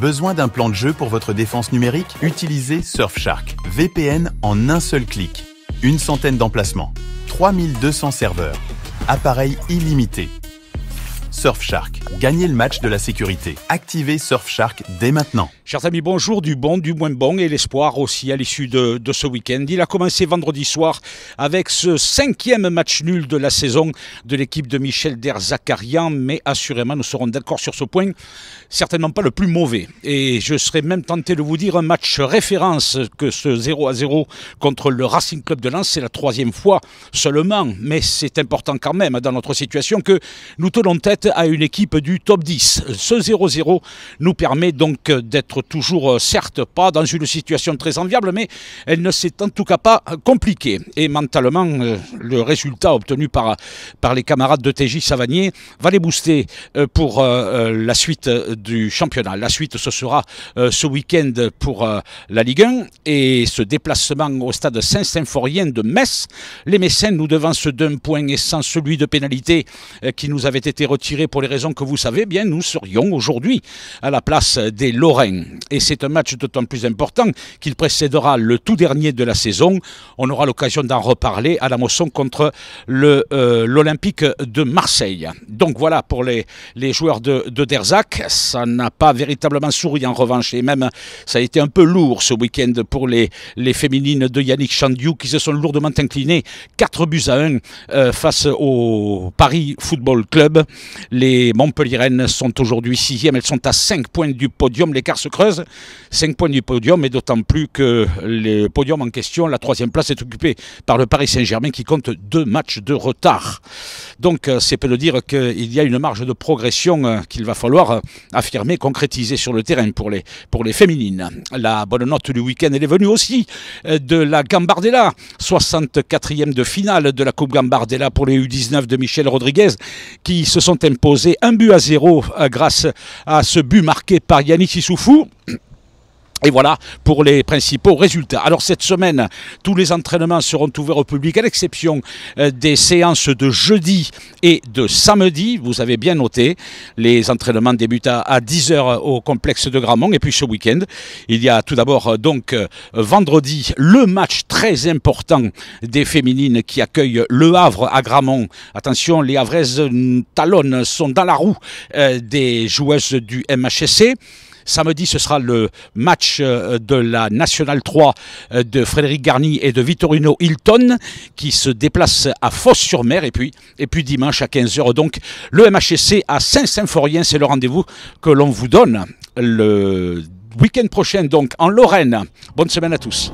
Besoin d'un plan de jeu pour votre défense numérique Utilisez Surfshark. VPN en un seul clic. Une centaine d'emplacements. 3200 serveurs. Appareils illimités. Surfshark, gagnez le match de la sécurité. Activez Surfshark dès maintenant. Chers amis, bonjour, du bon, du moins bon et l'espoir aussi à l'issue de, ce week-end. Il a commencé vendredi soir avec ce cinquième match nul de la saison de l'équipe de Michel Derzakarian, mais assurément, nous serons d'accord sur ce point, certainement pas le plus mauvais. Et je serais même tenté de vous dire un match référence que ce 0 à 0 contre le Racing Club de Lens, c'est la troisième fois seulement, mais c'est important quand même hein, dans notre situation que nous tenons tête à une équipe du top 10. Ce 0-0 nous permet donc d'être toujours, euh, certes, pas dans une situation très enviable, mais elle ne s'est en tout cas pas compliquée. Et mentalement, euh, le résultat obtenu par, par les camarades de TJ Savanier va les booster euh, pour la suite du championnat. La suite, ce sera ce week-end pour la Ligue 1 et ce déplacement au stade Saint-Symphorien de Metz. Les Messins nous devancent d'un point et sans celui de pénalité qui nous avait été retiré pour les raisons que vous savez, bien nous serions aujourd'hui à la place des Lorrains. Et c'est un match d'autant plus important qu'il précédera le tout dernier de la saison. On aura l'occasion d'en reparler à la moisson contre euh, l'Olympique de Marseille. Donc voilà pour les, les joueurs de, de Derzac. Ça n'a pas véritablement souri en revanche et même ça a été un peu lourd ce week-end pour les, les féminines de Yannick Chandiou qui se sont lourdement inclinées 4 buts à 1 euh, face au Paris Football Club. Les Montpellierennes sont aujourd'hui sixième. Elles sont à 5 points du podium. L'écart se creuse. 5 points du podium, et d'autant plus que le podium en question, la troisième place, est occupée par le Paris Saint-Germain qui compte deux matchs de retard. Donc, euh, c'est peu de dire qu'il y a une marge de progression euh, qu'il va falloir euh, affirmer, concrétiser sur le terrain pour les, pour les féminines. La bonne note du week-end, elle est venue aussi de la Gambardella, 64e de finale de la Coupe Gambardella pour les U19 de Michel Rodriguez, qui se sont Poser un but à zéro euh, grâce à ce but marqué par Yannick Issoufou. Et voilà pour les principaux résultats. Alors cette semaine, tous les entraînements seront ouverts au public à l'exception euh, des séances de jeudi et de samedi. Vous avez bien noté, les entraînements débutent à 10h au complexe de Grammont. Et puis ce week-end, il y a tout d'abord euh, donc euh, vendredi le match très important des féminines qui accueillent Le Havre à Grammont. Attention, les Havraises talonnes sont dans la roue des joueuses du MHSC. Samedi, ce sera le match euh, de la Nationale 3 euh, de Frédéric Garni et de Vittorino Hilton qui se déplace à fosse sur mer Et puis, et puis dimanche à 15h, donc, le MHC à Saint-Symphorien. C'est le rendez-vous que l'on vous donne le week-end prochain, donc, en Lorraine. Bonne semaine à tous.